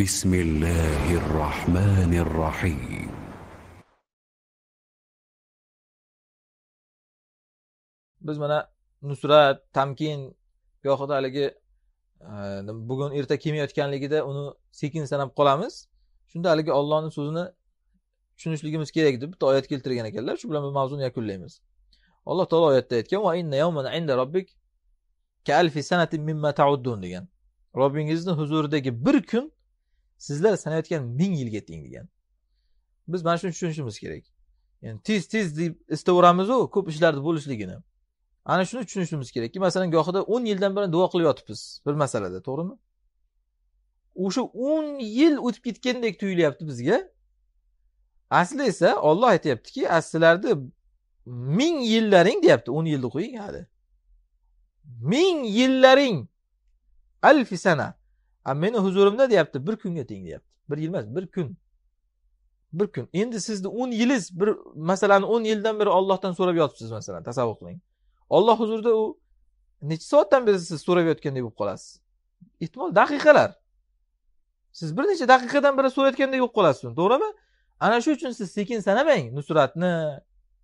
بسم الله الرحمن الرحيم biz mana nusrat tamkin gohida haligi e, bugun erta kelmayotganligida uni sekin sanab qolamiz shunda haligi ollohni so'zini tushunishligimiz kerak deb bitta oyat keltirgan ekanlar shu bilan biz mavzuni yakunlaymiz alloh taolo oyatda aytgan va inna yawman inda robbik sanatin mimma degan robbingizni huzuridagi bir kun sizlar sanayotgan ming yilga teng degan biz mana shuni tushunishimiz kerak ya'ni tez tez deb istayveramizu ko'p ishlarni bo'lishligini ana shuni tushunishimiz kerakki masalan gohida o'n yildan beri duo qilib yotibmiz bir masalada to'g'rimi o'sha o'n yil o'tib ketgandek tuyulyapti bizga asli esa olloh aytyaptiki sizlarni ming yillaring deyapti o'n yilni qo'ying hali ming yillaring alfi sana meni huzurimda deyapti bir kunga teng deyapti bir yil emas bir kun bir kun endi sizni o'n yiliz bir masalani o'n yildan beri ollohdan so'rab yotibsiz masalan tasavvur qiling olloh huzurida u necha soatdan beri siz so'rab yotgandek bo'lib qolasiz ehtimol daqiqalar siz bir necha daqiqadan beri so'rayotgandek bo'lib qolasiz to'g'rimi ana shu uchun siz sekin sanamang nusratni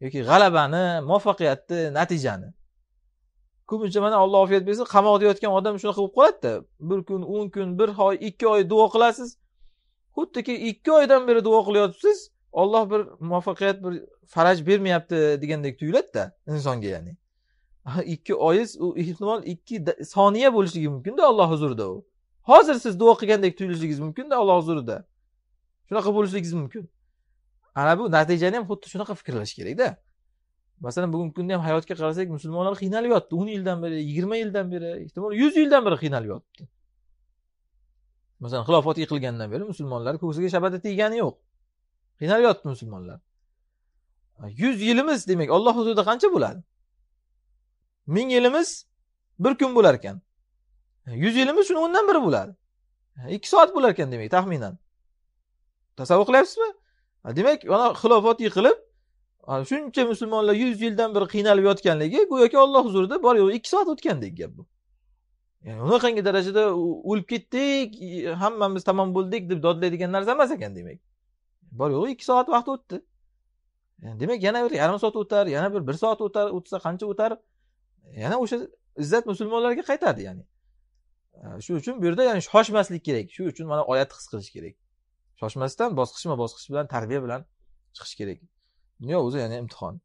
yoki g'alabani muvaffaqiyatni natijani ko'pincha mana alloh ofiyat bersin qamoqda yotgan odam shunaqa bo'lib qoladida bir kun o'n kun bir oy ikki oy duo qilasiz xuddiki ikki oydan beri duo qilyotibsiz olloh bir muvaffaqiyat bir faraj bermayapti degandek tuyuladida insonga ya'ni ikki oyiz u ehtimol ikki soniya bo'lishligi mumkinda olloh huzurida u hozir siz duo qilgandek tuyulishingiz mumkinda olloh huzurida shunaqa bo'lishligingiz mumkin ana bu natijani ham xuddi shunaqa fikrlash kerakda masalan bugungi kunda ham hayotga qarasak musulmonlar qiynalib yotdi o'n yildan beri yigirma yildan beri ehtimol yuz yildan beri qiynalib yotibdi masalan xilofat yiqilgandan beri musulmonlar ko'ksiga shabada tegani yo'q qiynalib musulmonlar yuz yilimiz demak olloh huzurida qancha bo'ladi ming yilimiz bir kun bo'lar ekan yuz yilimiz shuni o'ndan biri bo'ladi ikki soat bo'lar ekan demak taxminan tasavvur qilyapsizmi demak mana xilofat yiqilib shuncha musulmonlar yuz yildan beri qiynalib yotganligi go'yoki olloh huzurida bor yo'g'i ikki soat o'tgandek gap bu ya'ni unaqangi darajada o'lib ketdik hammamiz tamom bo'ldik deb dodlaydigan narsa emas ekan demak bor yo'g'i ikki soat vaqt o'tdi demak yana bir yarim soat o'tar yana bir bir soat o'tar o'tsa qancha o'tar yana o'sha izzat musulmonlarga qaytadi ya'ni shu uchun bu yerda ya'ni shoshmaslik kerak shu uchun mana oyatni his qilish kerak shoshmasdan bosqichma bosqich bilan tarbiya bilan chiqish kerak 你要做一件什么？